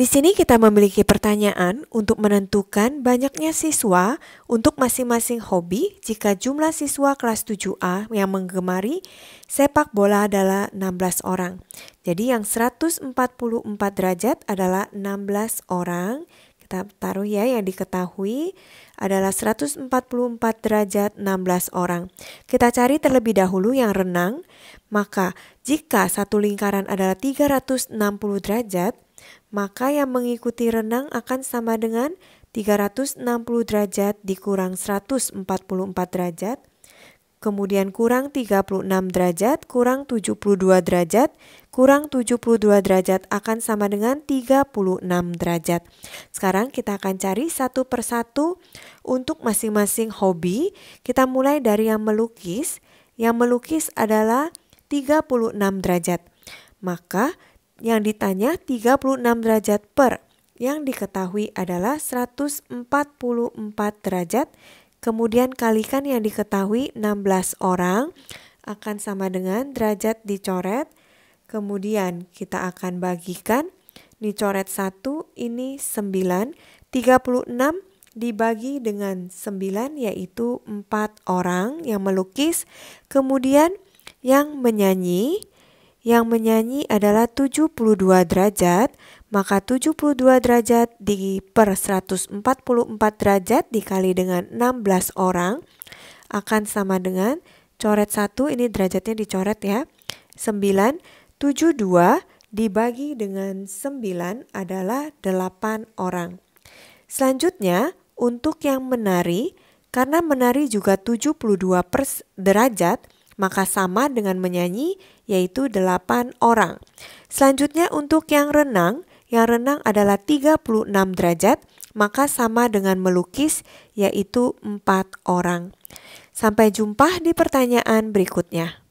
Di sini kita memiliki pertanyaan untuk menentukan banyaknya siswa untuk masing-masing hobi jika jumlah siswa kelas 7A yang menggemari sepak bola adalah 16 orang. Jadi yang 144 derajat adalah 16 orang. Kita taruh ya yang diketahui adalah 144 derajat 16 orang. Kita cari terlebih dahulu yang renang. Maka jika satu lingkaran adalah 360 derajat, maka yang mengikuti renang akan sama dengan 360 derajat dikurang 144 derajat, kemudian kurang 36 derajat, kurang 72 derajat, kurang 72 derajat akan sama dengan 36 derajat. Sekarang kita akan cari satu persatu untuk masing-masing hobi. Kita mulai dari yang melukis. Yang melukis adalah 36 derajat. Maka yang ditanya 36 derajat per yang diketahui adalah 144 derajat kemudian kalikan yang diketahui 16 orang akan sama dengan derajat dicoret kemudian kita akan bagikan dicoret 1 ini 9 36 dibagi dengan 9 yaitu 4 orang yang melukis kemudian yang menyanyi yang menyanyi adalah 72 derajat, maka 72 derajat di per 144 derajat dikali dengan 16 orang akan sama dengan coret 1, ini derajatnya dicoret ya, 9, 72 dibagi dengan 9 adalah 8 orang. Selanjutnya, untuk yang menari, karena menari juga 72 derajat, maka sama dengan menyanyi yaitu 8 orang. Selanjutnya untuk yang renang, yang renang adalah 36 derajat, maka sama dengan melukis yaitu 4 orang. Sampai jumpa di pertanyaan berikutnya.